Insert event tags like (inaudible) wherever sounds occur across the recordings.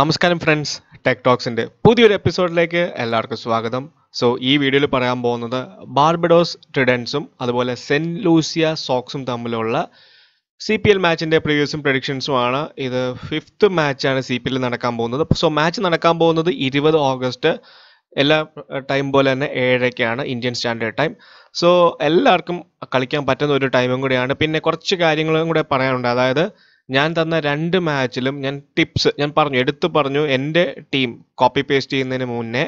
നമസ്കാരം friends tech ടോക്സിൻ്റെ പുതിയൊരു എപ്പിസോഡിലേക്ക് എല്ലാവർക്കും സ്വാഗതം സോ ഈ വീഡിയോയിൽ പറയാൻ പോകുന്നത് ബാർബഡോസ് ട്രിഡൻസും അതുപോലെ സെൻറ്റ് ലൂസിയ സോക്സും തമ്മിലുള്ള സി പി എൽ മാച്ചിൻ്റെ പ്രീവിയസും പ്രഡിക്ഷൻസും ആണ് ഇത് ഫിഫ്ത്ത് മാച്ചാണ് സി പി എൽ നടക്കാൻ പോകുന്നത് സോ മാച്ച് നടക്കാൻ പോകുന്നത് ഇരുപത് ഓഗസ്റ്റ് എല്ലാ ടൈം പോലെ തന്നെ ഏഴരയ്ക്കാണ് ഇന്ത്യൻ സ്റ്റാൻഡേർഡ് ടൈം സോ എല്ലാവർക്കും കളിക്കാൻ പറ്റുന്ന ഒരു ടൈമും കൂടിയാണ് പിന്നെ കുറച്ച് കാര്യങ്ങളും കൂടെ പറയാനുണ്ട് അതായത് ഞാൻ തന്ന രണ്ട് മാച്ചിലും ഞാൻ ടിപ്സ് ഞാൻ പറഞ്ഞു എടുത്തു പറഞ്ഞു എൻ്റെ ടീം കോപ്പി പേസ്റ്റ് ചെയ്യുന്നതിന് മുന്നേ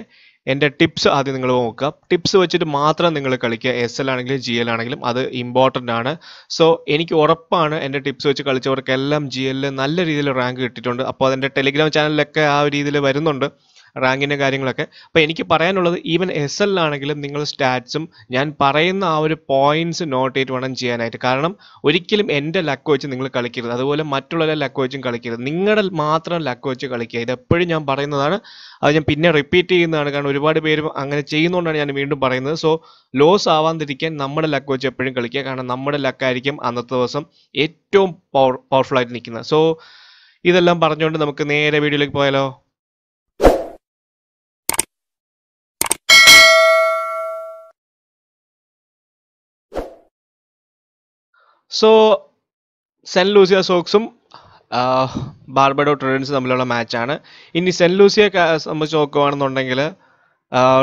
എൻ്റെ ടിപ്സ് ആദ്യം നിങ്ങൾ നോക്കുക ടിപ്സ് വെച്ചിട്ട് മാത്രം നിങ്ങൾ കളിക്കുക എസ് എൽ ആണെങ്കിലും ജി എൽ ആണെങ്കിലും അത് ഇമ്പോർട്ടൻ്റ് ആണ് സോ എനിക്ക് ഉറപ്പാണ് എൻ്റെ ടിപ്സ് വെച്ച് കളിച്ചവർക്കെല്ലാം ജി എല്ലിൽ നല്ല രീതിയിൽ റാങ്ക് കിട്ടിയിട്ടുണ്ട് അപ്പോൾ അതിൻ്റെ ടെലിഗ്രാം ചാനലിലൊക്കെ ആ രീതിയിൽ വരുന്നുണ്ട് റാങ്കിൻ്റെ കാര്യങ്ങളൊക്കെ അപ്പോൾ എനിക്ക് പറയാനുള്ളത് ഈവൻ എസ് എൽ ആണെങ്കിലും നിങ്ങൾ സ്റ്റാറ്റ്സും ഞാൻ പറയുന്ന ആ ഒരു പോയിന്റ്സ് നോട്ട് ചെയ്ത് വേണം ചെയ്യാനായിട്ട് കാരണം ഒരിക്കലും എൻ്റെ ലക്ക് വെച്ച് നിങ്ങൾ കളിക്കരുത് അതുപോലെ മറ്റുള്ളവരെ ലക്ക് വെച്ചും കളിക്കരുത് നിങ്ങളുടെ മാത്രം ലക്ക് വെച്ച് കളിക്കുക ഇതെപ്പോഴും ഞാൻ പറയുന്നതാണ് അത് ഞാൻ പിന്നെ റിപ്പീറ്റ് ചെയ്യുന്നതാണ് കാരണം ഒരുപാട് പേര് അങ്ങനെ ചെയ്യുന്നതുകൊണ്ടാണ് ഞാൻ വീണ്ടും പറയുന്നത് സോ ലോസ് ആവാതിരിക്കാൻ നമ്മുടെ ലക്ക് വെച്ച് എപ്പോഴും കളിക്കുക കാരണം നമ്മുടെ ലക്കായിരിക്കും അന്നത്തെ ദിവസം ഏറ്റവും പവർ പവർഫുൾ ആയിട്ട് നിൽക്കുന്നത് സോ ഇതെല്ലാം പറഞ്ഞുകൊണ്ട് നമുക്ക് നേരെ വീഡിയോയിലേക്ക് പോയാലോ സോ സെൻ ലൂസിയ സോക്സും ബാർബഡോ ട്രിഡൻസ് തമ്മിലുള്ള മാച്ചാണ് ഇനി സെൻറ്റ് ലൂസിയെ സംബന്ധിച്ച് നോക്കുകയാണെന്നുണ്ടെങ്കിൽ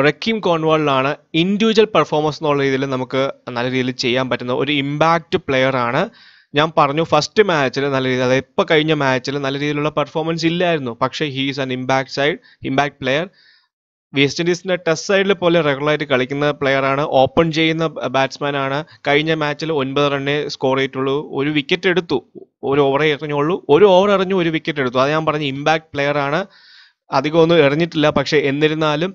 റെക്കിം കോൺവാളിലാണ് ഇൻഡിവിജ്വൽ പെർഫോമൻസ് എന്നുള്ള രീതിയിൽ നമുക്ക് നല്ല രീതിയിൽ ചെയ്യാൻ പറ്റുന്ന ഒരു ഇമ്പാക്റ്റ് പ്ലെയർ ആണ് ഞാൻ പറഞ്ഞു ഫസ്റ്റ് മാച്ചിൽ നല്ല രീതിയിൽ അതായത് ഇപ്പോൾ കഴിഞ്ഞ മാച്ചിൽ നല്ല രീതിയിലുള്ള പെർഫോമൻസ് ഇല്ലായിരുന്നു പക്ഷേ he is an impact side impact player West ഇൻഡീസിന്റെ ടെസ്റ്റ് സൈഡിൽ പോലെ റെഗുലറായിട്ട് കളിക്കുന്ന പ്ലെയറാണ് ഓപ്പൺ ചെയ്യുന്ന ബാറ്റ്സ്മാൻ ആണ് കഴിഞ്ഞ മാച്ചിൽ ഒൻപത് റണ്ണേ സ്കോർ ചെയ്തിട്ടുള്ളൂ ഒരു വിക്കറ്റ് എടുത്തു ഒരു ഓവറേ എറിഞ്ഞുള്ളൂ ഒരു ഓവർ എറിഞ്ഞു ഒരു വിക്കറ്റ് എടുത്തു അത് ഞാൻ പറഞ്ഞ ഇമ്പാക്ട് പ്ലെയർ ആണ് അധികം ഒന്നും എറിഞ്ഞിട്ടില്ല പക്ഷെ എന്നിരുന്നാലും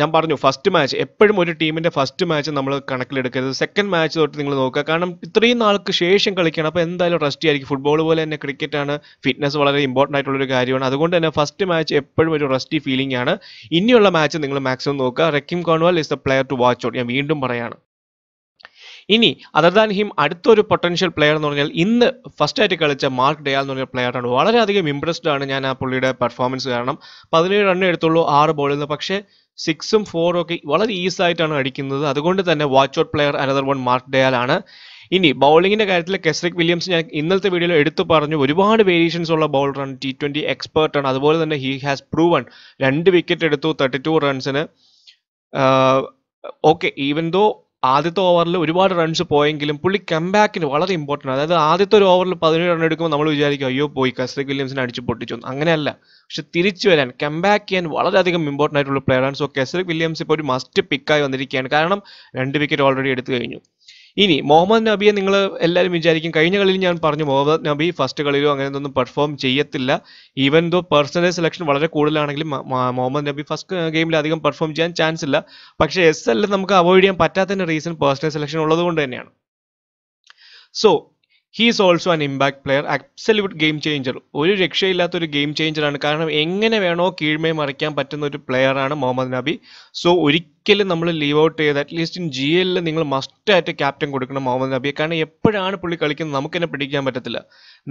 ഞാൻ പറഞ്ഞു ഫസ്റ്റ് മാച്ച് എപ്പോഴും ഒരു ടീമിന്റെ ഫസ്റ്റ് മാച്ച് നമ്മൾ കണക്കിലെടുക്കരുത് സെക്കൻഡ് മാച്ച് തൊട്ട് നിങ്ങൾ നോക്കുക കാരണം ഇത്രയും നാൾക്ക് ശേഷം കളിക്കണം അപ്പോൾ എന്തായാലും റെസ്റ്റ് ആയിരിക്കും ഫുട്ബോൾ പോലെ തന്നെ ക്രിക്കറ്റാണ് ഫിറ്റ്നസ് വളരെ ഇമ്പോർട്ടൻ്റ് ആയിട്ടുള്ളൊരു കാര്യമാണ് അതുകൊണ്ട് തന്നെ ഫസ്റ്റ് മാച്ച് എപ്പോഴും ഒരു റെസ്റ്റി ഫീലിംഗ് ആണ് ഇനിയുള്ള മാച്ച് നിങ്ങൾ മാക്സിമം നോക്കുക Rahkeem Cornwall is the player to watch out ഞാൻ വീണ്ടും പറയാണ് ഇനി അതർ ദാൻ ഹിം അടുത്തൊരു പൊട്ടൻഷ്യൽ പ്ലെയർ എന്ന് പറഞ്ഞാൽ ഇന്ന് ഫസ്റ്റ് ആയിട്ട് കളിച്ച മാർക്ക് ഡയാൽ എന്ന് പറഞ്ഞ പ്ലെയറാണ് വളരെയധികം ഇംപ്രസ്ഡ് ആണ് ഞാൻ ആ പുള്ളിയുടെ പെർഫോമൻസ് കാരണം പതിനേഴ് റൺ എടുത്തുള്ളൂ ആറ് ബോളിൽ നിന്ന് പക്ഷേ സിക്സും ഫോറും ഒക്കെ വളരെ ഈസി ആയിട്ടാണ് അടിക്കുന്നത് അതുകൊണ്ട് തന്നെ watch out player another one mark ആണ് ഇനി ബൗളിങ്ങിന്റെ കാര്യത്തിൽ കെസ്രിക് വില്യംസ് ഞാൻ ഇന്നത്തെ വീഡിയോയിൽ എടുത്തു പറഞ്ഞു ഒരുപാട് വേരിയേഷൻസ് ഉള്ള ബൗളറാണ് ടി ട്വന്റി ആണ് അതുപോലെ തന്നെ ഹി ഹാസ് പ്രൂവൺ രണ്ട് വിക്കറ്റ് എടുത്തു തേർട്ടി ടു റൺസിന് ഓക്കെ ഈവൻ ദോ ആദ്യത്തെ ഓവറിൽ ഒരുപാട് റൺസ് പോയെങ്കിലും പുള്ളി കംബാക്കിന് വളരെ ഇമ്പോർട്ടൻ്റ് ആണ് അതായത് ആദ്യത്തെ ഒരു ഓവറിൽ പതിനേഴ് റൺ എടുക്കുമ്പോൾ നമ്മൾ വിചാരിക്കും അയ്യോ പോയി കസ്രിക് വില്യംസിനെ അടിച്ച് പൊട്ടിച്ചു അങ്ങനെയല്ല പക്ഷെ തിരിച്ചു വരാൻ കംബാക്ക് ചെയ്യാൻ വളരെയധികം ഇമ്പോർട്ടൻ്റ് ആയിട്ടുള്ള പ്ലെയറാണ് സോ കെസ്രിക് വില്യംസ് ഇപ്പോൾ ഒരു മസ്റ്റ് പിക്കായി വന്നിരിക്കുകയാണ് കാരണം രണ്ട് വിക്കറ്റ് ഓൾറെഡി എടുത്തു കഴിഞ്ഞു ഇനി മുഹമ്മദ് നബിയെ നിങ്ങൾ എല്ലാവരും വിചാരിക്കും കഴിഞ്ഞ കളിയിൽ ഞാൻ പറഞ്ഞു മുഹമ്മദ് നബി ഫസ്റ്റ് അങ്ങനെ ഒന്നും പെർഫോം ചെയ്യത്തില്ല ഈവൻ ദോ പേഴ്സണൽ സെലക്ഷൻ വളരെ കൂടുതലാണെങ്കിലും മുഹമ്മദ് നബി ഫസ്റ്റ് ഗെയിമിൽ അധികം പെർഫോം ചെയ്യാൻ ചാൻസ് ഇല്ല പക്ഷേ എസ് എല്ലിൽ നമുക്ക് അവോയ്ഡ് ചെയ്യാൻ പറ്റാത്തതിൻ്റെ റീസൺ പേഴ്സണൽ സെലക്ഷൻ ഉള്ളത് കൊണ്ട് തന്നെയാണ് so he is also an impact player absolute game changer ഒരു രക്ഷയില്ലാത്ത ഒരു ഗെയിം ചേഞ്ചറാണ് കാരണം എങ്ങനെ വേണോ കീഴ്മയും മറിക്കാൻ പറ്റുന്ന ഒരു പ്ലെയറാണ് മുഹമ്മദ് നബി സോ ഒരിക്കലും നമ്മൾ ലീവ് ഔട്ട് ചെയ്ത് അറ്റ്ലീസ്റ്റ് ഇൻ ജി എല്ലിൽ നിങ്ങൾ മസ്റ്റായിട്ട് ക്യാപ്റ്റൻ കൊടുക്കണം മുഹമ്മദ് നബിയെ കാരണം എപ്പോഴാണ് പുള്ളി കളിക്കുന്നത് നമുക്ക് തന്നെ പിടിക്കാൻ പറ്റത്തില്ല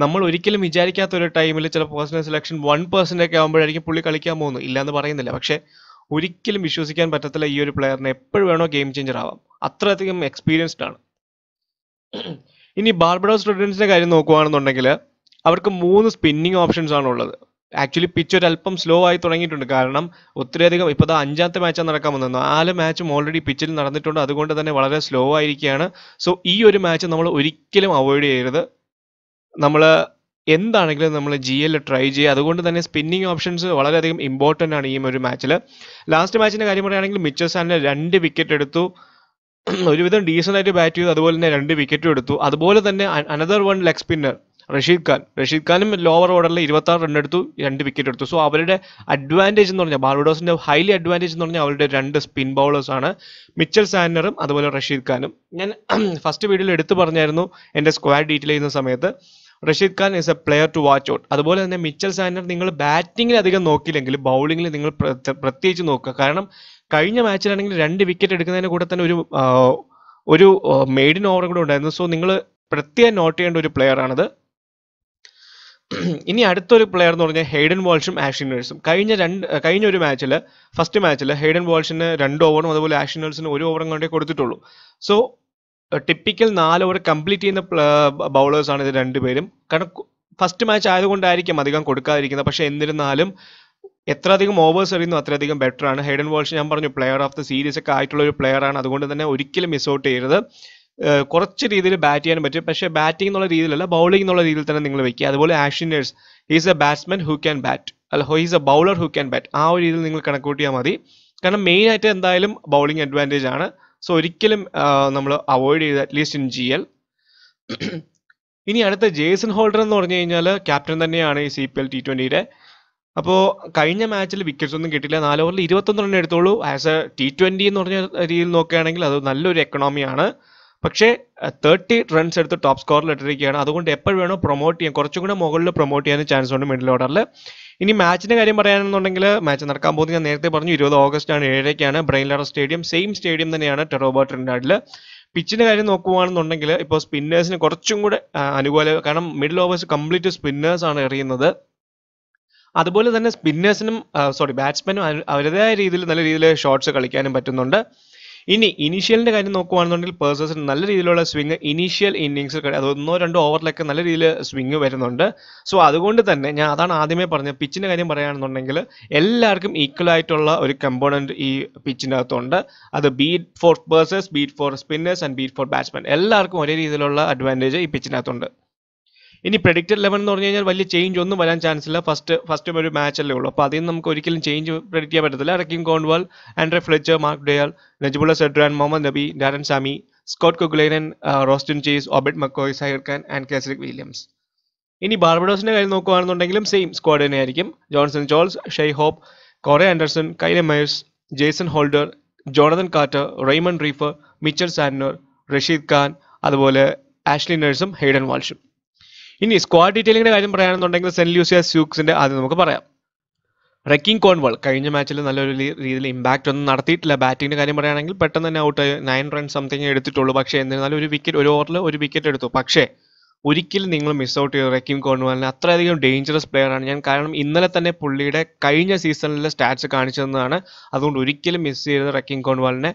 നമ്മൾ ഒരിക്കലും വിചാരിക്കാത്ത ഒരു ടൈമിൽ ചില പേഴ്സണൽ സെലക്ഷൻ വൺ പേഴ്സൻ്റെ ഒക്കെ ആകുമ്പോഴായിരിക്കും പുള്ളി കളിക്കാൻ പോകുന്നു ഇല്ലയെന്ന് പറയുന്നില്ല പക്ഷേ ഒരിക്കലും വിശ്വസിക്കാൻ പറ്റത്തില്ല ഈ ഒരു പ്ലെയറിനെ എപ്പോഴും വേണോ ഗെയിം ചേഞ്ചർ ആവാം അത്രയധികം എക്സ്പീരിയൻസ്ഡ് ആണ് ഇനി ബാർബഡോസ് റെഡിഡൻസിന്റെ കാര്യം നോക്കുകയാണെന്നുണ്ടെങ്കിൽ അവർക്ക് മൂന്ന് സ്പിന്നിങ് ഓപ്ഷൻസ് ആണ് ഉള്ളത് ആക്ച്വലി പിച്ച് ഒരു അല്പം സ്ലോ ആയി തുടങ്ങിയിട്ടുണ്ട് കാരണം ഒത്തിരിയധികം ഇപ്പോൾ അത് അഞ്ചാമത്തെ മാച്ചാണ് നടക്കാൻ വന്നത് നാല് മാച്ചും ഓൾറെഡി പിച്ചിൽ നടന്നിട്ടുണ്ട് അതുകൊണ്ട് തന്നെ വളരെ സ്ലോ ആയിരിക്കുകയാണ് സോ ഈ ഒരു മാച്ച് നമ്മൾ ഒരിക്കലും അവോയ്ഡ് ചെയ്യരുത് നമ്മൾ എന്താണെങ്കിലും നമ്മൾ ജി എൽ ട്രൈ ചെയ്യുക അതുകൊണ്ട് തന്നെ സ്പിന്നിങ് ഓപ്ഷൻസ് വളരെയധികം ഇമ്പോർട്ടൻ്റ് ആണ് ഈ ഒരു മാച്ചിൽ ലാസ്റ്റ് മാച്ചിൻ്റെ കാര്യം പറയുകയാണെങ്കിൽ മിച്ചർ സാനിന് രണ്ട് വിക്കറ്റ് എടുത്തു (clears throat) ഒരുവിധം ആയിട്ട് ബാറ്റ് ചെയ്തു അതുപോലെ തന്നെ രണ്ട് വിക്കറ്റും എടുത്തു അതുപോലെ തന്നെ another one leg spinner Rashid Khan Rashid ഖാനും ലോവർ ഓർഡറിൽ ഇരുപത്തി ആറ് റൺ എടുത്തു രണ്ട് വിക്കറ്റ് എടുത്തു സോ അവരുടെ അഡ്വാൻറ്റേജ് എന്ന് പറഞ്ഞാൽ ബാർബഡോസിന്റെ ഹൈലി അഡ്വാൻറ്റേജ് എന്ന് പറഞ്ഞാൽ അവരുടെ രണ്ട് സ്പിൻ ബൗളേഴ്സ് ആണ് മിച്ചൽ സാനറും അതുപോലെ റഷീദ് ഖാനും ഞാൻ ഫസ്റ്റ് (clears throat) വീഡിയോയിൽ എടുത്തു പറഞ്ഞായിരുന്നു എൻ്റെ സ്ക്വാഡ് ഡീറ്റെയിൽ ചെയ്യുന്ന സമയത്ത് Rashid Khan is a player to watch out അതുപോലെ തന്നെ മിച്ചൽ സാനർ നിങ്ങൾ ബാറ്റിംഗിൽ അധികം നോക്കിയില്ലെങ്കിൽ ബൗളിങ്ങിൽ നിങ്ങൾ പ്രത്യേകിച്ച് നോക്കുക കാരണം കഴിഞ്ഞ മാച്ചിലാണെങ്കിൽ രണ്ട് വിക്കറ്റ് എടുക്കുന്നതിന് കൂടെ തന്നെ ഒരു ഒരു മെയ്ഡിൻ ഓവറും കൂടെ ഉണ്ടായിരുന്നു സോ നിങ്ങൾ പ്രത്യേകം നോട്ട് ചെയ്യേണ്ട ഒരു പ്ലെയർ ആണത് ഇനി അടുത്തൊരു പ്ലെയർ എന്ന് പറഞ്ഞാൽ ഹെയ്ഡൻ വാൾഷും ആഷിൻ നേഴ്സും കഴിഞ്ഞ രണ്ട് കഴിഞ്ഞ ഒരു മാച്ചിൽ ഫസ്റ്റ് മാച്ചിൽ ഹെയ്ഡൻ വാൾഷിന് രണ്ട് ഓവറും അതുപോലെ ആഷിൻ നേഴ്സിന് ഒരു ഓവറും കൊണ്ടേ കൊടുത്തിട്ടുള്ളൂ സോ ടിപ്പിക്കൽ നാല് ഓവർ കംപ്ലീറ്റ് ചെയ്യുന്ന ബൗളേഴ്സാണ് ഇത് രണ്ടുപേരും കാരണം ഫസ്റ്റ് മാച്ച് ആയതുകൊണ്ടായിരിക്കും അധികം കൊടുക്കാതിരിക്കുന്നത് പക്ഷേ എന്നിരുന്നാലും എത്ര അധികം ഓവേഴ്സ് എറിയുന്നു അത്രയധികം ബെറ്റർ ആണ് ഹൈഡൻ വേൾഡ്സ് ഞാൻ പറഞ്ഞു പ്ലെയർ ഓഫ് ദ സീരീസ് ഒക്കെ ആയിട്ടുള്ള ഒരു പ്ലെയർ ആണ് അതുകൊണ്ട് തന്നെ ഒരിക്കലും മിസ്ഔട്ട് ചെയ്യരുത് കുറച്ച് രീതിയിൽ ബാറ്റ് ചെയ്യാൻ പറ്റും പക്ഷേ ബാറ്റിംഗ് എന്നുള്ള രീതിയിലല്ല ബൗളിംഗ് എന്നുള്ള രീതിയിൽ തന്നെ നിങ്ങൾ വെക്കുക അതുപോലെ Ashley Nurse he's a batsman who can bat അല്ല he's a bowler who can bat ആ ഒരു രീതിയിൽ നിങ്ങൾ കൂട്ടിയാൽ മതി കാരണം മെയിൻ ആയിട്ട് എന്തായാലും ബൗളിംഗ് അഡ്വാൻറ്റേജ് ആണ് സോ ഒരിക്കലും നമ്മൾ അവോയ്ഡ് ചെയ്ത് അറ്റ്ലീസ്റ്റ് ഇൻ ജി എൽ ഇനി അടുത്ത ജേസൺ ഹോൾഡർ എന്ന് പറഞ്ഞു കഴിഞ്ഞാൽ ക്യാപ്റ്റൻ തന്നെയാണ് ഈ സി പി എൽ ടി ട്വൻറ്റിയുടെ അപ്പോൾ കഴിഞ്ഞ മാച്ചിൽ വിക്കറ്റ്സ് ഒന്നും കിട്ടില്ല നാല് ഓവറിൽ ഇരുപത്തൊന്ന് റൺ എടുത്തോളൂ ആസ് എ ടി ട്വൻ്റി എന്ന് പറഞ്ഞ രീതിയിൽ നോക്കുകയാണെങ്കിൽ അത് നല്ലൊരു എക്കണോമിയാണ് പക്ഷേ തേർട്ടി റൺസ് എടുത്ത് ടോപ്പ് സ്കോറിൽ ഇട്ടിരിക്കുകയാണ് അതുകൊണ്ട് എപ്പോൾ വേണോ പ്രൊമോട്ട് ചെയ്യാൻ കുറച്ചും കൂടെ മുകളിൽ പ്രൊമോട്ട് ചെയ്യാൻ ചാൻസ് ഉണ്ട് മിഡിൽ ഓർഡറിൽ ഇനി മാച്ചിൻ്റെ കാര്യം പറയാനെന്നുണ്ടെങ്കിൽ മാച്ച് നടക്കാൻ പോകുന്നത് ഞാൻ നേരത്തെ പറഞ്ഞു ഇരുപത് ഓഗസ്റ്റ് ആണ് ഏഴരയ്ക്കാണ് ബ്രെയിൻലാഡർ സ്റ്റേഡിയം സെയിം സ്റ്റേഡിയം തന്നെയാണ് ടെറോബോട്ട് ട്രിൻഡാഡിൽ പിച്ചിൻ്റെ കാര്യം നോക്കുകയാണെന്നുണ്ടെങ്കിൽ ഇപ്പോൾ സ്പിന്നേഴ്സിന് കുറച്ചും കൂടെ അനുകൂല കാരണം മിഡിൽ ഓവേഴ്സ് കംപ്ലീറ്റ് സ്പിന്നേഴ്സ് ആണ് എറിയുന്നത് അതുപോലെ തന്നെ സ്പിന്നേഴ്സിനും സോറി ബാറ്റ്സ്മാനും അവരുടേതായ രീതിയിൽ നല്ല രീതിയിൽ ഷോട്ട്സ് കളിക്കാനും പറ്റുന്നുണ്ട് ഇനി ഇനീഷ്യലിന്റെ കാര്യം നോക്കുകയാണെന്നുണ്ടെങ്കിൽ പേഴ്സേഴ്സിന് നല്ല രീതിയിലുള്ള സ്വിങ് ഇനീഷ്യൽ ഇന്നിങ്സ് അത് ഒന്നോ രണ്ടോ ഓവറിലൊക്കെ നല്ല രീതിയിൽ സ്വിങ് വരുന്നുണ്ട് സോ അതുകൊണ്ട് തന്നെ ഞാൻ അതാണ് ആദ്യമേ പറഞ്ഞത് പിച്ചിന്റെ കാര്യം പറയുകയാണെന്നുണ്ടെങ്കിൽ എല്ലാവർക്കും ഈക്വൽ ആയിട്ടുള്ള ഒരു കമ്പോണന്റ് ഈ അകത്തുണ്ട് അത് bit for pacers bit for spinners and bit for batsman എല്ലാവർക്കും ഒരേ രീതിയിലുള്ള അഡ്വാൻറ്റേജ് ഈ പിച്ചിനകത്തുണ്ട് ഇനി പ്രഡിക്റ്റഡ് ലെവൻ എന്ന് പറഞ്ഞു കഴിഞ്ഞാൽ വലിയ ചേഞ്ച് ഒന്നും വരാൻ ചാൻസ് ഇല്ല ഫസ്റ്റ് ഫസ്റ്റ് ഒരു മാച്ച് അല്ലേ ഉള്ളൂ അപ്പോൾ അതിന് നമുക്ക് ഒരിക്കലും ചേഞ്ച് പ്രഡിക്ട് ചെയ്യാൻ പറ്റത്തില്ല Rahkeem Cornwall Andre Fletcher Mark Deyal Najibullah Zadran Mohammad Nabi Darren Sammy Scott Kuggeleijn Roston Chase Obed McCoy Zahir Khan and Kesrick Williams ഇനി ബാർബഡോസിന്റെ കാര്യം നോക്കുകയാണെന്നുണ്ടെങ്കിലും സെയിം സ്ക്വാഡ് തന്നെയായിരിക്കും Johnson Charles Shai Hope Corey Anderson Kyle Mayers Jason Holder Jonathan Carter Raymon Reifer Mitchell Santner Rashid Khan അതുപോലെ Ashley നഴ്സും Hayden വാൾഷും ഇനി squad ഡീറ്റെയിലിങ്ങിന്റെ കാര്യം പറയുകയാണെന്നുണ്ടെങ്കിൽ saint Lucia സ്യൂക്സിന്റെ ആദ്യം നമുക്ക് പറയാം റെക്കിംഗ് കോൺവോൾ കഴിഞ്ഞ മാച്ചിൽ നല്ലൊരു രീതിയിൽ ഇമ്പാക്റ്റ് ഒന്നും നടത്തിയിട്ടില്ല ബാറ്റിംഗിന്റെ കാര്യം പറയുകയാണെങ്കിൽ പെട്ടെന്ന് തന്നെ ഔട്ട് നയൻ റൺ സംതിങ് എടുത്തിട്ടുള്ളൂ പക്ഷേ എന്നിരുന്നാലും ഒരു വിക്കറ്റ് ഒരു ഓവറിൽ ഒരു വിക്കറ്റ് എടുത്തു പക്ഷേ ഒരിക്കലും നിങ്ങൾ മിസ് ഔട്ട് ചെയ്തു റെക്കിംഗ് കോൺവാലിന് അത്രയധികം ഡേഞ്ചറസ് പ്ലെയർ ആണ് ഞാൻ കാരണം ഇന്നലെ തന്നെ പുള്ളിയുടെ കഴിഞ്ഞ സീസണിലെ സ്റ്റാറ്റ്സ് കാണിച്ചതെന്നാണ് അതുകൊണ്ട് ഒരിക്കലും മിസ് ചെയ്തത് റെക്കിംഗ് കോൺവാലിനെ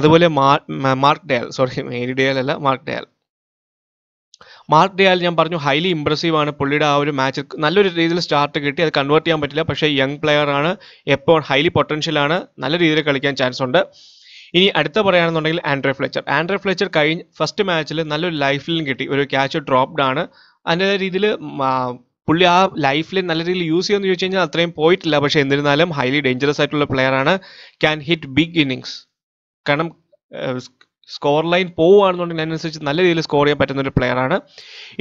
അതുപോലെ Mark Deyal sorry (laughs) Mary Deyal അല്ല മാർക്ക് ഡയൽ മാർക്ക് ഡിയാൽ ഞാൻ പറഞ്ഞു ഹൈലി ഇംപ്രസീവ് ആണ് പുള്ളിയുടെ ആ ഒരു മാച്ച് നല്ലൊരു രീതിയിൽ സ്റ്റാർട്ട് കിട്ടി അത് കൺവേർട്ട് ചെയ്യാൻ പറ്റില്ല പക്ഷേ യങ് പ്ലെയർ ആണ് എപ്പോൾ ഹൈലി പൊട്ടൻഷ്യൽ ആണ് നല്ല രീതിയിൽ കളിക്കാൻ ചാൻസ് ഉണ്ട് ഇനി അടുത്ത പറയുകയാണെന്നുണ്ടെങ്കിൽ ആൻഡ്രേ ഫ്ലെച്ചർ ആൻഡ്രേ ഫ്ലെച്ചർ കഴിഞ്ഞ് ഫസ്റ്റ് മാച്ചിൽ നല്ലൊരു ലൈഫിലും കിട്ടി ഒരു ക്യാച്ച് ഡ്രോപ്ഡ് ആണ് അതിൻ്റെ രീതിയിൽ പുള്ളി ആ ലൈഫിൽ നല്ല രീതിയിൽ യൂസ് ചെയ്യുമെന്ന് ചോദിച്ചു കഴിഞ്ഞാൽ അത്രയും പോയിട്ടില്ല പക്ഷേ എന്നിരുന്നാലും ഹൈലി ഡേഞ്ചറസ് ആയിട്ടുള്ള പ്ലെയർ ആണ് ക്യാൻ ഹിറ്റ് ബിഗ് ഇന്നിങ്സ് കാരണം സ്കോർ ലൈൻ പോവുകയാണെന്നുണ്ടെങ്കിൽ അതിനനുസരിച്ച് നല്ല രീതിയിൽ സ്കോർ ചെയ്യാൻ പറ്റുന്ന ഒരു പ്ലെയറാണ്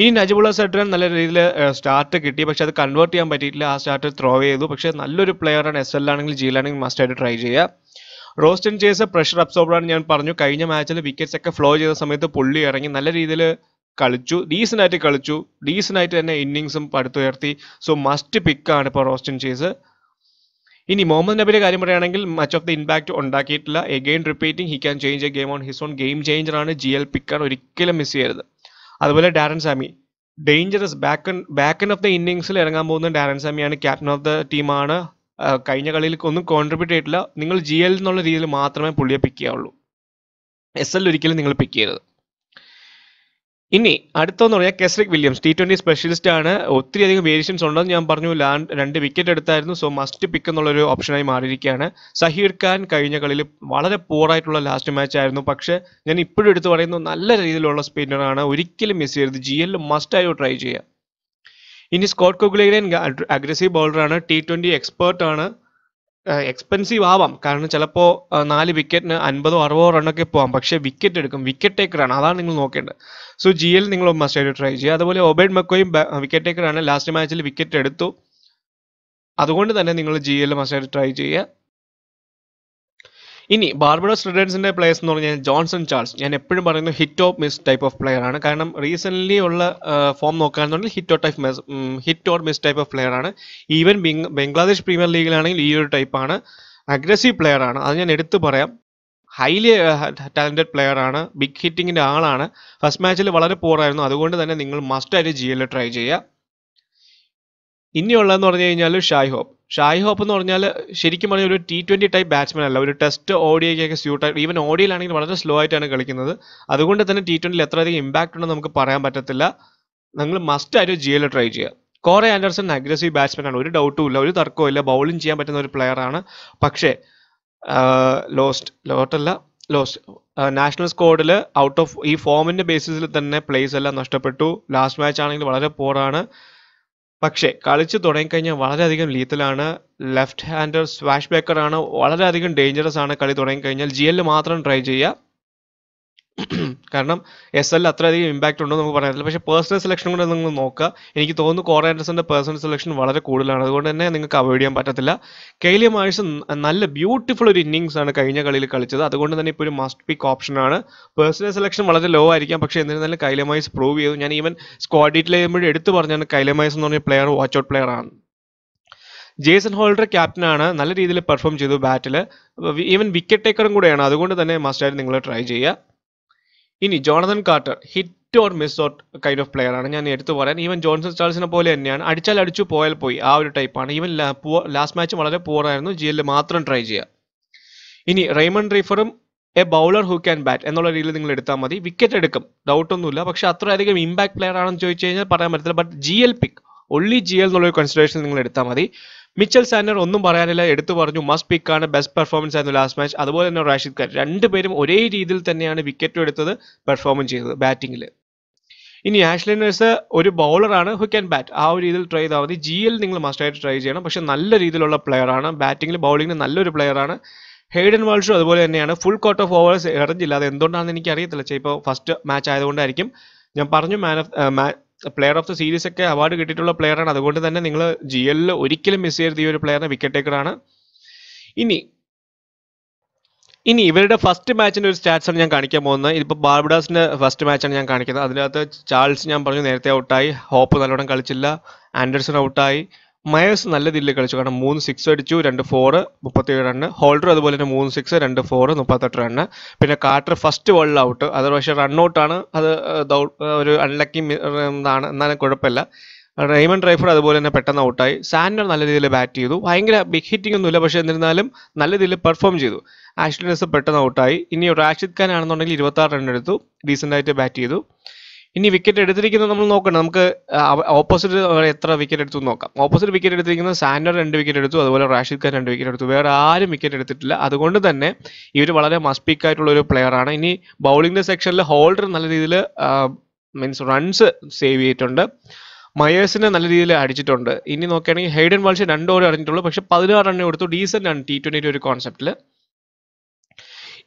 ഇനി നജബുള്ള സെഡ്രാൻ നല്ല രീതിയിൽ സ്റ്റാർട്ട് കിട്ടി പക്ഷെ അത് കൺവേർട്ട് ചെയ്യാൻ പറ്റിയിട്ടില്ല ആ സ്റ്റാർട്ട് ത്രോ ചെയ്തു പക്ഷേ നല്ലൊരു പ്ലെയറാണ് എസ് എൽ ആണെങ്കിൽ മസ്റ്റ് മസ്റ്റായിട്ട് ട്രൈ ചെയ്യുക റോസ്റ്റൻ ചേസ് പ്രഷർ അബ്സോർബറാണ് ഞാൻ പറഞ്ഞു കഴിഞ്ഞ മാച്ചിൽ വിക്കറ്റ്സ് ഒക്കെ ഫ്ലോ ചെയ്ത സമയത്ത് പുള്ളി ഇറങ്ങി നല്ല രീതിയിൽ കളിച്ചു ഡീസൻ ആയിട്ട് കളിച്ചു ഡീസൻ ആയിട്ട് തന്നെ ഇന്നിങ്സും പടുത്തുയർത്തി സോ മസ്റ്റ് പിക്കാണ് ഇപ്പോൾ റോസ്റ്റൻ ചേസ് ഇനി മുഹമ്മദ് നബിയുടെ കാര്യം പറയുകയാണെങ്കിൽ മച്ച് ഓഫ് ദി ഇമ്പാക്ട് ഉണ്ടാക്കിയിട്ടില്ല again repeating he can change a game on his own game ആണ് ജി എൽ പിക്കാൻ ഒരിക്കലും മിസ് ചെയ്യരുത് അതുപോലെ Darren Sammy dangerous back back of the ഇന്നിങ്സിൽ ഇറങ്ങാൻ പോകുന്ന ഡാരൻ സാമിയാണ് ക്യാപ്റ്റൻ ഓഫ് ദ ടീമാണ് കഴിഞ്ഞ കളിയിൽ ഒന്നും കോൺട്രിബ്യൂട്ട് ചെയ്തിട്ടില്ല നിങ്ങൾ ജി എൽ എന്നുള്ള രീതിയിൽ മാത്രമേ പുള്ളിയെ പിക്ക് ചെയ്യാവുള്ളൂ എസ് എൽ ഒരിക്കലും നിങ്ങൾ പിക്ക് ചെയ്യരുത് ഇനി അടുത്തതെന്ന് പറഞ്ഞാൽ Kesrick Williams T twenty specialist ആണ് ഒത്തിരി അധികം വേരിയേഷൻസ് ഉണ്ടെന്ന് ഞാൻ പറഞ്ഞു രണ്ട് വിക്കറ്റ് എടുത്തായിരുന്നു സോ മസ്റ്റ് പിക്ക് എന്നുള്ളൊരു ഓപ്ഷനായി മാറിയിരിക്കുകയാണ് സഹീർ ഖാൻ കഴിഞ്ഞ കളിൽ വളരെ പൂറായിട്ടുള്ള ലാസ്റ്റ് മാച്ച് ആയിരുന്നു പക്ഷേ ഞാൻ ഇപ്പോഴും എടുത്തു പറയുന്നു നല്ല രീതിയിലുള്ള സ്പിന്നറാണ് ഒരിക്കലും മിസ് ചെയ്യരുത് ജി എൽ മസ്റ്റായോ ട്രൈ ചെയ്യുക ഇനി സ്കോട്ട് കൊഗ്ലേൻ അഗ്രസീവ് ബൗളറാണ് ടി ട്വന്റി എക്സ്പേർട്ട് ആണ് എക്സ്പെൻസീവ് ആവാം കാരണം ചിലപ്പോൾ നാല് വിക്കറ്റിന് അൻപതോ അറുപതോ റണ്ണൊക്കെ പോവാം പക്ഷേ വിക്കറ്റ് എടുക്കും വിക്കറ്റ് ടേക്കറാണ് അതാണ് നിങ്ങൾ നോക്കേണ്ടത് സോ ജി എൽ നിങ്ങൾ മസ്റ്റായിട്ട് ട്രൈ ചെയ്യുക അതുപോലെ ഒബേഡ് മക്കോയും വിക്കറ്റ് ടേക്കറാണ് ലാസ്റ്റ് മാച്ചിൽ വിക്കറ്റ് എടുത്തു അതുകൊണ്ട് തന്നെ നിങ്ങൾ ജി എൽ മസ്റ്റായിട്ട് ട്രൈ ചെയ്യുക ഇനി ബാർബഡോസ് റിഡേൺസിൻ്റെ പ്ലേയേഴ്സ് എന്ന് പറഞ്ഞാൽ ജോൺസൺ ചാൾസ് ഞാൻ എപ്പോഴും പറയുന്നത് hit of miss type of player ആണ് കാരണം റീസെൻ്റ്ലി ഉള്ള ഫോം നോക്കുകയാണെന്നുണ്ടെങ്കിൽ hit of type miss hit or miss type of player ആണ് ഈവൻ ബംഗ്ലാദേശ് പ്രീമിയർ ലീഗിലാണെങ്കിൽ ഈ ഒരു ടൈപ്പാണ് അഗ്രസീവ് പ്ലെയർ ആണ് അത് ഞാൻ എടുത്തു പറയാം ഹൈലി ടാലൻറ്റഡ് പ്ലെയർ ആണ് ബിഗ് ഹിറ്റിങ്ങിൻ്റെ ആളാണ് ഫസ്റ്റ് മാച്ചിൽ വളരെ പോറായിരുന്നു അതുകൊണ്ട് തന്നെ നിങ്ങൾ മസ്റ്റായിട്ട് ജി എൽ ട്രൈ ചെയ്യുക ഇനിയുള്ളതെന്ന് പറഞ്ഞു കഴിഞ്ഞാൽ ഷായ് ഹോപ്പ് ഷായ് ഹോപ്പ് എന്ന് പറഞ്ഞാൽ ശരിക്കും പറഞ്ഞാൽ ഒരു ടി ട്വൻ്റി ടൈപ്പ് ബാറ്റ്സ്മാൻ അല്ല ഒരു ടെസ്റ്റ് സ്യൂട്ട് ആയി ഈവൻ ഓഡിയിലാണെങ്കിൽ വളരെ സ്ലോ ആയിട്ടാണ് കളിക്കുന്നത് അതുകൊണ്ട് തന്നെ ടി ട്വൻ്റിയിൽ എത്രയധികം ഇമ്പാക്ട് ഉണ്ടെന്ന് നമുക്ക് പറയാൻ പറ്റത്തില്ല നിങ്ങൾ മസ്റ്റ് ആയിട്ട് ജിയിൽ ട്രൈ ചെയ്യുക കോറെ ആൻഡേഴ്സൺ അഗ്രസീവ് ബാറ്റ്സ്മാൻ ആണ് ഒരു ഡൗട്ടും ഇല്ല ഒരു തർക്കവും ഇല്ല ബൗളിംഗ് ചെയ്യാൻ പറ്റുന്ന ഒരു പ്ലെയർ ആണ് പക്ഷേ ലോസ്റ്റ് ലോട്ടല്ല ലോസ്റ്റ് നാഷണൽ സ്കോഡിൽ ഔട്ട് ഓഫ് ഈ ഫോമിൻ്റെ ബേസിസിൽ തന്നെ പ്ലേസ് എല്ലാം നഷ്ടപ്പെട്ടു ലാസ്റ്റ് മാച്ച് ആണെങ്കിൽ വളരെ പോറാണ് പക്ഷേ കളിച്ച് തുടങ്ങിക്കഴിഞ്ഞാൽ വളരെയധികം ലീത്തലാണ് ലെഫ്റ്റ് ഹാൻഡർ സ്വാഷ് ബേക്കർ വളരെയധികം ഡേഞ്ചറസ് ആണ് കളി തുടങ്ങിക്കഴിഞ്ഞാൽ ജി എല്ല് മാത്രം ട്രൈ ചെയ്യുക കാരണം എസ് എൽ അത്രയധികം ഇമ്പാക്റ്റ് ഉണ്ടോ നമുക്ക് പറയാനില്ല പക്ഷേ പേഴ്സണൽ സെലക്ഷൻ കൂടെ നിങ്ങൾ നോക്കുക എനിക്ക് തോന്നുന്നു കോർ ആൻഡർസന്റെ പേഴ്സണൽ സെലക്ഷൻ വളരെ കൂടുതലാണ് അതുകൊണ്ട് തന്നെ നിങ്ങൾക്ക് അവോയ്ഡ് ചെയ്യാൻ പറ്റത്തില്ല കെയിലി മാഴ്സ് നല്ല ബ്യൂട്ടിഫുൾ ഒരു ഇന്നിങ്സ് ആണ് കഴിഞ്ഞ കളിയിൽ കളിച്ചത് അതുകൊണ്ട് തന്നെ ഇപ്പോൾ ഒരു മസ്റ്റ് പിക്ക് ഓപ്ഷനാണ് പേഴ്സണൽ സെലക്ഷൻ വളരെ ലോ ആയിരിക്കാം പക്ഷേ എന്നിരുന്നാലും കൈലിയ മാഴ്സ് പ്രൂവ് ചെയ്തു ഞാൻ ഈവൻ സ്ക്വാഡ് ഡീറ്റിൽ ചെയ്യുമ്പോഴും എടുത്തു പറഞ്ഞാണ് കൈലിയ എന്ന് പറഞ്ഞ പ്ലെയർ വാച്ച് ഔട്ട് പ്ലെയർ ആണ് ജേസൺ ഹോൾഡർ ക്യാപ്റ്റനാണ് നല്ല രീതിയിൽ പെർഫോം ചെയ്തു ബാറ്റിൽ ഈവൻ വിക്കറ്റ് ടേക്കറും കൂടെയാണ് അതുകൊണ്ട് തന്നെ മസ്റ്റായിട്ട് നിങ്ങൾ ട്രൈ ചെയ്യുക ഇനി Jonathan Carter hit or miss or kind of player ആണ് ഞാൻ എടുത്തു പറയാൻ ഈവൻ ജോൺസൺ സ്റ്റാൾസിനെ പോലെ തന്നെയാണ് അടിച്ചാൽ അടിച്ചു പോയാൽ പോയി ആ ഒരു ടൈപ്പാണ് ഈവൻ ലാസ്റ്റ് മാച്ച് വളരെ ആയിരുന്നു ജി എല്ലിൽ മാത്രം ട്രൈ ചെയ്യുക ഇനി റെയ്മണ്ട് റീഫറും a bowler who can bat എന്നുള്ള രീതിയിൽ നിങ്ങൾ എടുത്താൽ മതി വിക്കറ്റ് എടുക്കും ഡൗട്ട് ഒന്നുമില്ല പക്ഷെ അത്രയധികം ഇമ്പാക്ട് പ്ലെയർ ആണെന്ന് ചോദിച്ചു കഴിഞ്ഞാൽ പറയാൻ പറ്റത്തില്ല but G L pick only G L ഒരു കൺസിഡറേഷൻ നിങ്ങൾ എടുത്താൽ മതി മിച്ചൽ സാനർ ഒന്നും പറയാനില്ല എടുത്തു പറഞ്ഞു മസ്റ്റ് പിക്കാണ് ബെസ്റ്റ് പെർഫോമൻസ് ആയിരുന്നു ലാസ്റ്റ് മാച്ച് അതുപോലെ തന്നെ റാഷിദ് ഖാൻ രണ്ടുപേരും ഒരേ രീതിയിൽ തന്നെയാണ് വിക്കറ്റും എടുത്തത് പെർഫോം ചെയ്തത് ബാറ്റിംഗിൽ ഇനി ആഷ്ലിനേഴ്സ് ഒരു ബൗളറാണ് ഹു ക്യാൻ ബാറ്റ് ആ ഒരു രീതിയിൽ ട്രൈ ചെയ്താൽ മതി ജി എൽ നിങ്ങൾ മസ്റ്റായിട്ട് ട്രൈ ചെയ്യണം പക്ഷെ നല്ല രീതിയിലുള്ള പ്ലെയറാണ് ബാറ്റിംഗിൽ ബൗളിംഗിന് നല്ലൊരു പ്ലെയറാണ് ഹെയ്ഡൻ വാൾഷു അതുപോലെ തന്നെയാണ് ഫുൾ കോട്ട് ഓഫ് ഓവേഴ്സ് എറിഞ്ഞില്ല അത് എന്തുകൊണ്ടാണെന്ന് എനിക്ക് അറിയത്തില്ല ഇപ്പോൾ ഫസ്റ്റ് മാച്ച് ആയതുകൊണ്ടായിരിക്കും ഞാൻ പറഞ്ഞു man of player of the series ഒക്കെ അവാർഡ് കിട്ടിയിട്ടുള്ള പ്ലെയറാണ് അതുകൊണ്ട് തന്നെ നിങ്ങൾ ജി എല്ലിൽ ഒരിക്കലും മിസ് ചെയ്യരുത് ഈ ഒരു പ്ലെയറിനെ വിക്കറ്റ് ടേക്കറാണ് ഇനി ഇനി ഇവരുടെ ഫസ്റ്റ് മാച്ചിന്റെ ഒരു സ്റ്റാറ്റ്സ് ആണ് ഞാൻ കാണിക്കാൻ പോകുന്നത് ഇതിപ്പോൾ ബാർബഡാസിന്റെ ഫസ്റ്റ് മാച്ചാണ് ഞാൻ കാണിക്കുന്നത് അതിനകത്ത് ചാൾസ് ഞാൻ പറഞ്ഞു നേരത്തെ ഔട്ടായി ഹോപ്പ് നല്ലോണം കളിച്ചില്ല ആൻഡേഴ്സൺ ഔട്ടായി മയേഴ്സ് നല്ല രീതിയിൽ കളിച്ചു കാരണം മൂന്ന് സിക്സ് അടിച്ചു രണ്ട് ഫോറ് മുപ്പത്തിയേഴ് റണ്ണ് ഹോൾഡർ അതുപോലെ തന്നെ മൂന്ന് സിക്സ് രണ്ട് ഫോറ് മുപ്പത്തെട്ട് റണ്ണ് പിന്നെ കാർട്ടർ ഫസ്റ്റ് വേൾഡ് ഔട്ട് അത് പക്ഷേ റണ്ണൗട്ടാണ് അത് ഒരു അൺലക്കി എന്താണ് എന്നാലും കുഴപ്പമില്ല റെയ്മൺ ഡ്രൈഫർ അതുപോലെ തന്നെ പെട്ടെന്ന് ഔട്ടായി സാൻഡർ നല്ല രീതിയിൽ ബാറ്റ് ചെയ്തു ഭയങ്കര ബിഗ് ഹിറ്റിംഗ് ഒന്നുമില്ല പക്ഷേ എന്നിരുന്നാലും നല്ല രീതിയിൽ പെർഫോം ചെയ്തു ആഷ്ലിനസ് പെട്ടെന്ന് ഔട്ടായി ഇനി റാഷിദ് ഖാൻ ആണെന്നുണ്ടെങ്കിൽ ഇരുപത്താറ് റൺ എടുത്തു ഡീസൻ്റ് ആയിട്ട് ബാറ്റ് ചെയ്തു ഇനി വിക്കറ്റ് എടുത്തിരിക്കുന്നത് നമ്മൾ നോക്കണം നമുക്ക് ഓപ്പോസിറ്റ് എത്ര വിക്കറ്റ് എടുത്തു നോക്കാം ഓപ്പോസിറ്റ് വിക്കറ്റ് എടുത്തിരിക്കുന്നത് സാൻഡർ രണ്ട് വിക്കറ്റ് എടുത്തു അതുപോലെ റാഷിദ് ഖാൻ രണ്ട് വിക്കറ്റ് എടുത്തു വേറെ ആരും വിക്കറ്റ് എടുത്തിട്ടില്ല അതുകൊണ്ട് തന്നെ ഇവർ വളരെ മസ്പീക്ക് ആയിട്ടുള്ള ഒരു ആണ് ഇനി ബൗളിംഗിന്റെ സെക്ഷനിൽ ഹോൾഡർ നല്ല രീതിയിൽ മീൻസ് റൺസ് സേവ് ചെയ്തിട്ടുണ്ട് മയേഴ്സിനെ നല്ല രീതിയിൽ അടിച്ചിട്ടുണ്ട് ഇനി നോക്കുകയാണെങ്കിൽ ഹൈഡൻ വാൾഷ് രണ്ട് അടിഞ്ഞിട്ടുള്ളൂ പക്ഷെ പതിനാറ് എണ്ണം കൊടുത്തു ഡീസൻ്റ് ആണ് ടി ട്വൻറ്റിയുടെ ഒരു കോൺസെപ്റ്റിൽ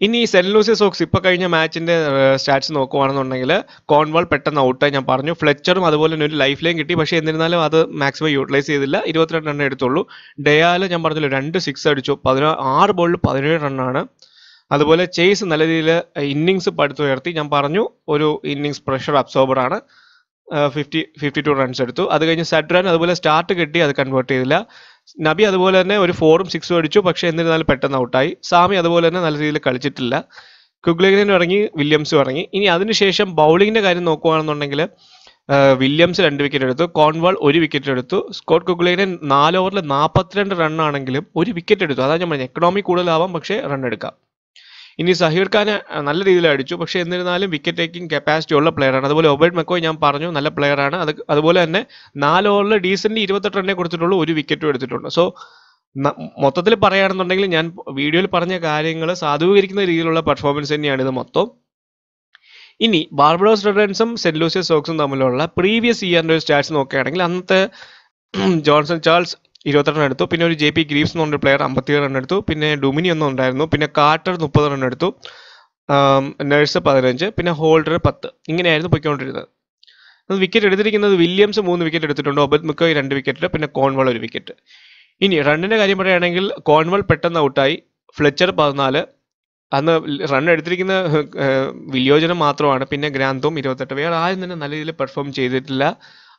ഇനി ഈ ലൂസിയ സോക്സ് ഇപ്പൊ കഴിഞ്ഞ മാച്ചിന്റെ സ്റ്റാറ്റ്സ് നോക്കുവാണെന്നുണ്ടെങ്കിൽ കോൺവോൾ പെട്ടെന്ന് ഔട്ടായി ഞാൻ പറഞ്ഞു ഫ്ലെച്ചറും അതുപോലെ തന്നെ ഒരു ലൈഫ് ലൈൻ കിട്ടി പക്ഷേ എന്നിരുന്നാലും അത് മാക്സിമം യൂട്ടിലൈസ് ചെയ്തില്ല ഇരുപത്തിരണ്ട് റണ്ണേ എടുത്തുള്ളൂ ഡയാല് ഞാൻ പറഞ്ഞില്ല രണ്ട് സിക്സ് അടിച്ചു പതിനാ ആറ് ബോളിൽ പതിനേഴ് റണ്ണാണ് അതുപോലെ ചേസ് നല്ല രീതിയിൽ ഇന്നിങ്സ് പടുത്തുയർത്തി ഞാൻ പറഞ്ഞു ഒരു ഇന്നിങ്സ് പ്രഷർ അബ്സോർബറാണ് ഫിഫ്റ്റി ഫിഫ്റ്റി ടു റൺസ് എടുത്തു അത് കഴിഞ്ഞ് റൺ അതുപോലെ സ്റ്റാർട്ട് കിട്ടി അത് കൺവേർട്ട് ചെയ്തില്ല നബി അതുപോലെ തന്നെ ഒരു ഫോറും സിക്സും അടിച്ചു പക്ഷേ എന്നിരുന്നാലും പെട്ടെന്ന് ഔട്ടായി സാമി അതുപോലെ തന്നെ നല്ല രീതിയിൽ കളിച്ചിട്ടില്ല കുഗ്ലിനും ഇറങ്ങി വില്യംസും ഇറങ്ങി ഇനി അതിനുശേഷം ബൗളിങ്ങിന്റെ കാര്യം നോക്കുകയാണെന്നുണ്ടെങ്കിൽ വില്യംസ് രണ്ട് വിക്കറ്റ് എടുത്തു കോൺവാൾ ഒരു വിക്കറ്റ് എടുത്തു സ്കോട്ട് കുഗ്ലിനെ നാല് ഓവറിൽ നാൽപ്പത്തിരണ്ട് റണ്ണാണെങ്കിലും ഒരു വിക്കറ്റ് എടുത്തു അതാണ് ഞാൻ പറഞ്ഞത് എക്കണോമി കൂടുതലാവാം പക്ഷേ റൺ എടുക്കാം ഇനി സഹീർ ഖാനെ നല്ല രീതിയിൽ അടിച്ചു പക്ഷേ എന്നിരുന്നാലും വിക്കറ്റ് ടേക്കിംഗ് കപ്പാസിറ്റി ഉള്ള പ്ലെയറാണ് അതുപോലെ ഒബൈഡ് മെക്കോയ് ഞാൻ പറഞ്ഞു നല്ല പ്ലെയറാണ് അത് അതുപോലെ തന്നെ നാല് ഓവറിൽ ഡീസൻ്റ് ഇരുപത്തെട്ട് റണ്ണേ കൊടുത്തിട്ടുള്ളൂ ഒരു വിക്കറ്റും എടുത്തിട്ടുണ്ട് സോ മൊത്തത്തിൽ പറയുകയാണെന്നുണ്ടെങ്കിൽ ഞാൻ വീഡിയോയിൽ പറഞ്ഞ കാര്യങ്ങൾ സാധൂകരിക്കുന്ന രീതിയിലുള്ള പെർഫോമൻസ് തന്നെയാണ് ഇത് മൊത്തം ഇനി ബാർബഡോസ് റെഡൻസും സെന്റ് ലൂസിയസ് സോക്സും തമ്മിലുള്ള പ്രീവിയസ് ഇയറിൻ്റെ ഒരു സ്റ്റാറ്റ്സ് നോക്കുകയാണെങ്കിൽ അന്നത്തെ ജോൺസൺ ചാൾസ് ഇരുപത്തെട്ട് റൺ എടുത്തു പിന്നെ ഒരു ജെ പി ഗ്രീവ്സ് എന്ന് പറഞ്ഞൊരു പ്ലെയർ അമ്പത്തിയേഴ് റൺ എടുത്തു പിന്നെ ഡുമിനി ഒന്നും ഉണ്ടായിരുന്നു പിന്നെ കാർട്ടർ മുപ്പത് റൺ എടുത്തു നഴ്സ് പതിനഞ്ച് പിന്നെ ഹോൾഡർ പത്ത് ഇങ്ങനെയായിരുന്നു പോയിക്കൊണ്ടിരുന്നത് അത് വിക്കറ്റ് എടുത്തിരിക്കുന്നത് വില്യംസ് മൂന്ന് വിക്കറ്റ് എടുത്തിട്ടുണ്ട് ഒബത് മിക്കോയ് രണ്ട് വിക്കറ്റ് പിന്നെ കോൺവൾ ഒരു വിക്കറ്റ് ഇനി റണ്ണിന്റെ കാര്യം പറയുകയാണെങ്കിൽ കോൺവൾ പെട്ടെന്ന് ഔട്ടായി ഫ്ലെച്ചർ പതിനാല് അന്ന് റൺ എടുത്തിരിക്കുന്ന വില്യോജനം മാത്രമാണ് പിന്നെ ഗ്രാന്തും ഇരുപത്തെട്ട് വേറെ ആരും തന്നെ നല്ല രീതിയിൽ പെർഫോം ചെയ്തിട്ടില്ല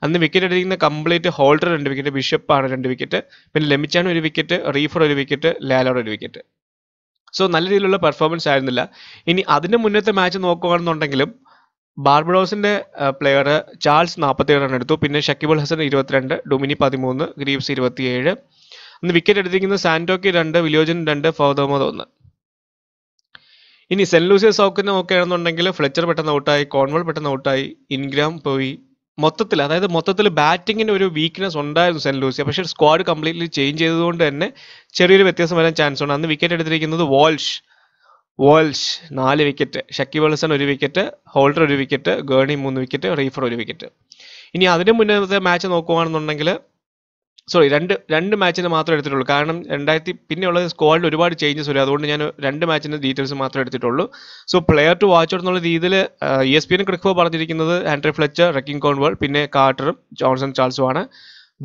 അന്ന് വിക്കറ്റ് എടുത്തിരിക്കുന്ന കംപ്ലീറ്റ് ഹോൾഡർ രണ്ട് വിക്കറ്റ് ബിഷപ്പാണ് രണ്ട് വിക്കറ്റ് പിന്നെ ലെമിച്ചാണ് ഒരു വിക്കറ്റ് റീഫർ ഒരു വിക്കറ്റ് ലാലോഡ് ഒരു വിക്കറ്റ് സോ നല്ല രീതിയിലുള്ള പെർഫോമൻസ് ആയിരുന്നില്ല ഇനി അതിന് മുന്നത്തെ മാച്ച് നോക്കുകയാണെന്നുണ്ടെങ്കിലും ബാർബഡോസിന്റെ പ്ലെയർ ചാൾസ് നാൽപ്പത്തി റൺ എടുത്തു പിന്നെ ഷക്കിബുൽ ഹസൻ ഇരുപത്തിരണ്ട് ഡൊമിനി പതിമൂന്ന് ഗ്രീവ്സ് ഇരുപത്തിയേഴ് അന്ന് വിക്കറ്റ് എടുത്തിരിക്കുന്ന സാന്റോക്കി രണ്ട് വിലോജൻ രണ്ട് ഫൗദോമത് ഒന്ന് ഇനി സെന്റ് ലൂസിയ സൗക്കിനെ നോക്കുകയാണെന്നുണ്ടെങ്കിൽ ഫ്ലെച്ചർ പെട്ടെന്ന് ഔട്ടായി കോൺവൾ പെട്ടെന്ന് ഔട്ടായി ഇൻഗ്രാം പോയി മൊത്തത്തിൽ അതായത് മൊത്തത്തിൽ ബാറ്റിങ്ങിന് ഒരു വീക്ക്നെസ് ഉണ്ടായിരുന്നു സെന്റ് ലൂസിയ പക്ഷേ സ്ക്വാഡ് കംപ്ലീറ്റ്ലി ചേഞ്ച് ചെയ്തതുകൊണ്ട് തന്നെ ചെറിയൊരു വ്യത്യാസം വരാൻ ചാൻസ് ഉണ്ട് അന്ന് വിക്കറ്റ് എടുത്തിരിക്കുന്നത് വോൾഷ് വോൾഷ് നാല് വിക്കറ്റ് ഷക്കി വെൾസൺ ഒരു വിക്കറ്റ് ഹോൾഡർ ഒരു വിക്കറ്റ് ഗേണി മൂന്ന് വിക്കറ്റ് റീഫർ ഒരു വിക്കറ്റ് ഇനി അതിന് മുന്നേ മാച്ച് നോക്കുകയാണെന്നുണ്ടെങ്കിൽ സോറി രണ്ട് രണ്ട് മാച്ചിന് മാത്രമേ എടുത്തിട്ടുള്ളൂ കാരണം രണ്ടായിരത്തി പിന്നെയുള്ള സ്ക്വാഡിൽ ഒരുപാട് ചേഞ്ചസ് വരും അതുകൊണ്ട് ഞാൻ രണ്ട് മാച്ചിൻ്റെ ഡീറ്റെയിൽസ് മാത്രമേ എടുത്തിട്ടുള്ളൂ so player to watch out എന്നുള്ള രീതിയിൽ ഇ എസ് പി എൻ ക്രിക്കോ പറഞ്ഞിരിക്കുന്നത് ആൻഡ്രി ഫ്ലെച്ചർ റക്കിംഗ് കോൺവേൾ പിന്നെ കാർട്ടറും ജോൺസൺ ചാൾസും ആണ്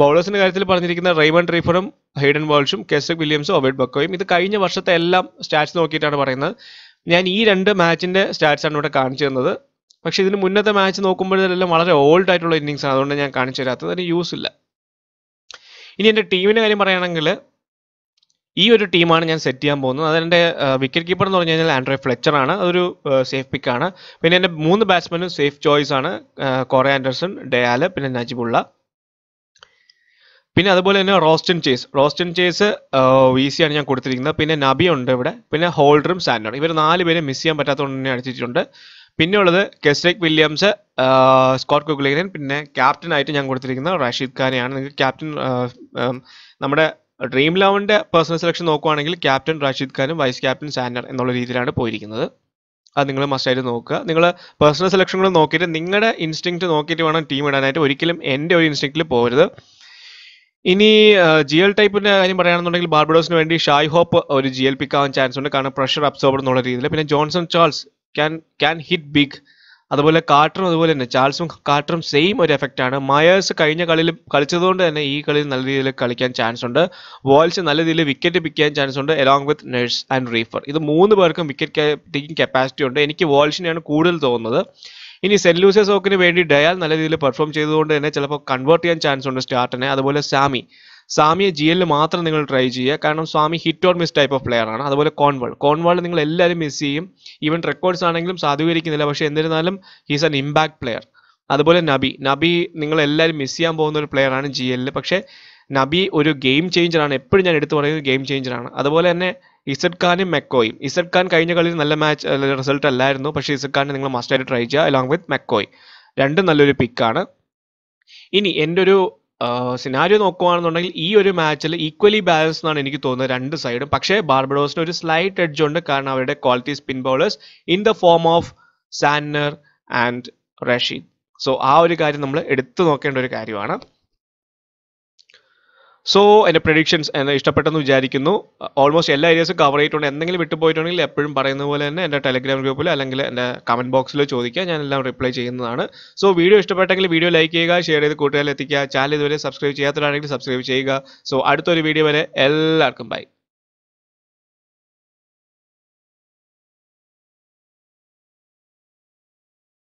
ബൗളേഴ്സിന്റെ കാര്യത്തിൽ പറഞ്ഞിരിക്കുന്ന റെയ്മൺ റീഫറും ഹെയ്ഡൻ വേൾഷും കെസക് വില്യംസും ഒബേഡ് ബക്കോയും ഇത് കഴിഞ്ഞ വർഷത്തെ എല്ലാം സ്റ്റാറ്റ്സ് നോക്കിയിട്ടാണ് പറയുന്നത് ഞാൻ ഈ രണ്ട് മാച്ചിന്റെ സ്റ്റാറ്റ്സ് ആണ് ഇവിടെ കാണിച്ചു തന്നത് പക്ഷേ ഇതിന് മുന്നത്തെ മാച്ച് നോക്കുമ്പോഴെല്ലാം വളരെ ഓൾഡ് ആയിട്ടുള്ള ഇന്നിങ്സ് ആണ് അതുകൊണ്ട് ഞാൻ കാണിച്ചു തരാത്തത് അതിന് യൂസ് ഇല്ല ഇനി എൻ്റെ ടീമിൻ്റെ കാര്യം പറയുകയാണെങ്കിൽ ഈ ഒരു ടീമാണ് ഞാൻ സെറ്റ് ചെയ്യാൻ പോകുന്നത് അതെൻ്റെ വിക്കറ്റ് കീപ്പർ എന്ന് പറഞ്ഞു കഴിഞ്ഞാൽ ആൻഡ്രോ ഫ്ലെച്ചർ ആണ് അതൊരു സേഫ് പിക്കാണ് പിന്നെ എൻ്റെ മൂന്ന് ബാറ്റ്സ്മാനും സേഫ് ചോയ്സ് ആണ് കോറെ ആൻഡർസൺ ഡയാല് പിന്നെ നജിബുള്ള പിന്നെ അതുപോലെ തന്നെ റോസ്റ്റൻ ചേസ് റോസ്റ്റൻ ചേസ് ആണ് ഞാൻ കൊടുത്തിരിക്കുന്നത് പിന്നെ നബി ഉണ്ട് ഇവിടെ പിന്നെ ഹോൾഡറും സാൻഡറും ഇവർ നാല് പേരെ മിസ് ചെയ്യാൻ പറ്റാത്തതുകൊണ്ട് തന്നെ അടിച്ചിട്ടുണ്ട് പിന്നെയുള്ളത് കെസ്റ്റിക് വില്യംസ് സ്കോട്ട് കുഗ്ലേനൻ പിന്നെ ക്യാപ്റ്റൻ ആയിട്ട് ഞാൻ കൊടുത്തിരിക്കുന്ന റാഷിദ് ഖാനെയാണ് നിങ്ങൾക്ക് ക്യാപ്റ്റൻ നമ്മുടെ ഡ്രീം ലെവൻ്റെ പേഴ്സണൽ സെലക്ഷൻ നോക്കുവാണെങ്കിൽ ക്യാപ്റ്റൻ റാഷിദ് ഖാനും വൈസ് ക്യാപ്റ്റൻ സാനർ എന്നുള്ള രീതിയിലാണ് പോയിരിക്കുന്നത് അത് നിങ്ങൾ മസ്റ്റായിട്ട് നോക്കുക നിങ്ങൾ പേഴ്സണൽ സെലക്ഷനുകൾ നോക്കിയിട്ട് നിങ്ങളുടെ ഇൻസ്റ്റിങ്ക്റ്റ് നോക്കിയിട്ട് വേണം ടീം ഇടാനായിട്ട് ഒരിക്കലും എൻ്റെ ഒരു ഇൻസ്റ്റിങ്ക്റ്റിൽ പോരുത് ഇനി ജി എൽ ടൈപ്പിൻ്റെ കാര്യം പറയുകയാണെന്നുണ്ടെങ്കിൽ ബാർബഡോസിന് വേണ്ടി ഷായ് ഹോപ്പ് ഒരു ജി എൽ പിക്കാവാൻ ചാൻസ് ഉണ്ട് കാരണം പ്രഷർ അബ്സോർബ് എന്നുള്ള രീതിയിൽ പിന്നെ Johnson Charles can can hit big അതുപോലെ കാട്ടറും അതുപോലെ തന്നെ ചാൾസും കാട്ടറും സെയിം ഒരു എഫക്റ്റ് ആണ് മയേഴ്സ് കഴിഞ്ഞ കളിയിൽ കളിച്ചതുകൊണ്ട് തന്നെ ഈ കളിയിൽ നല്ല രീതിയിൽ കളിക്കാൻ ചാൻസ് ഉണ്ട് വോൾസ് നല്ല രീതിയിൽ വിക്കറ്റ് പിക്ക് ചെയ്യാൻ ചാൻസ് ഉണ്ട് along with Nurse and Reifer ഇത് മൂന്ന് പേർക്കും വിക്കറ്റ് ടേക്കിംഗ് കപ്പാസിറ്റി ഉണ്ട് എനിക്ക് വോൾസിനെയാണ് കൂടുതൽ തോന്നുന്നത് ഇനി സെന്റ് ലൂസേഴ്സ് ഓക്കിന് വേണ്ടി ഡയാൽ നല്ല രീതിയിൽ പെർഫോം ചെയ്തുകൊണ്ട് തന്നെ ചിലപ്പോൾ കൺവേർട്ട് ചെയ്യാൻ ചാൻസ് ഉണ്ട് സ്റ്റാർട്ടിനെ അതുപോലെ സാമി സ്വാമിയെ ജി എല്ലിൽ മാത്രം നിങ്ങൾ ട്രൈ ചെയ്യുക കാരണം Sammy hit or miss type of player ആണ് അതുപോലെ കോൺവാൾ കോൺവാൾ നിങ്ങൾ എല്ലാവരും മിസ് ചെയ്യും ഈവൻ റെക്കോർഡ്സ് ആണെങ്കിലും സാധൂകരിക്കുന്നില്ല പക്ഷേ എന്നിരുന്നാലും ഹീസ് എൻ ഇമ്പാക്ട് പ്ലെയർ അതുപോലെ നബി നബി നിങ്ങൾ എല്ലാവരും മിസ് ചെയ്യാൻ പോകുന്ന ഒരു പ്ലെയർ ആണ് ജി എല്ലിൽ പക്ഷേ നബി ഒരു ഗെയിം ചേഞ്ചറാണ് എപ്പോഴും ഞാൻ എടുത്തു പറയുന്നത് ഗെയിം ചേഞ്ചറാണ് അതുപോലെ തന്നെ ഇസഡ് ഖാനും മെക്കോയും ഇസഡ് ഖാൻ കഴിഞ്ഞ കളിയിൽ നല്ല മാച്ച് റിസൾട്ട് അല്ലായിരുന്നു പക്ഷേ ഇസഡ് ഖാനെ നിങ്ങൾ മസ്റ്റായിട്ട് ട്രൈ ചെയ്യുക അലോങ് വിത്ത് മെക്കോയ് രണ്ടും നല്ലൊരു പിക്കാണ് ഇനി എൻ്റെ ഒരു സിനാരിയോ നോക്കുകയാണെന്നുണ്ടെങ്കിൽ ഈ ഒരു മാച്ചിൽ ഈക്വലി ബാലൻസ് എന്നാണ് എനിക്ക് തോന്നുന്നത് രണ്ട് സൈഡും പക്ഷേ ബാർബഡോസിന് ഒരു സ്ലൈറ്റ് എഡ്ജ് ഉണ്ട് കാരണം അവരുടെ quality spin bowlers in the form of Santner and Rashid so ആ ഒരു കാര്യം നമ്മൾ എടുത്തു നോക്കേണ്ട ഒരു കാര്യമാണ് സോ എൻ്റെ പ്രഡിക്ഷൻസ് എന്നെ ഇഷ്ടപ്പെട്ടെന്ന് വിചാരിക്കുന്നു ഓൾമോസ്റ്റ് എല്ലാ ഏരിയസും കവർ ചെയ്തിട്ടുണ്ട് എന്തെങ്കിലും വിട്ടുപോയിട്ടുണ്ടെങ്കിൽ എപ്പോഴും പറയുന്ന പോലെ തന്നെ എൻ്റെ ടെലിഗ്രാം ഗ്രൂപ്പിൽ അല്ലെങ്കിൽ എൻ്റെ കമൻറ്റ് ബോക്സിൽ ചോദിക്കുക ഞാൻ എല്ലാം റിപ്ലൈ ചെയ്യുന്നതാണ് സോ വീഡിയോ ഇഷ്ടപ്പെട്ടെങ്കിൽ വീഡിയോ ലൈക്ക് ചെയ്യുക ഷെയർ ചെയ്ത് കൂട്ടുകാരിൽ എത്തിക്കുക ചാനൽ ഇതുവരെ സബ്സ്ക്രൈബ് ചെയ്യാത്തവരാണെങ്കിൽ സബ്സ്ക്രൈബ് ചെയ്യുക സോ അടുത്തൊരു വീഡിയോ വരെ എല്ലാവർക്കും ബൈ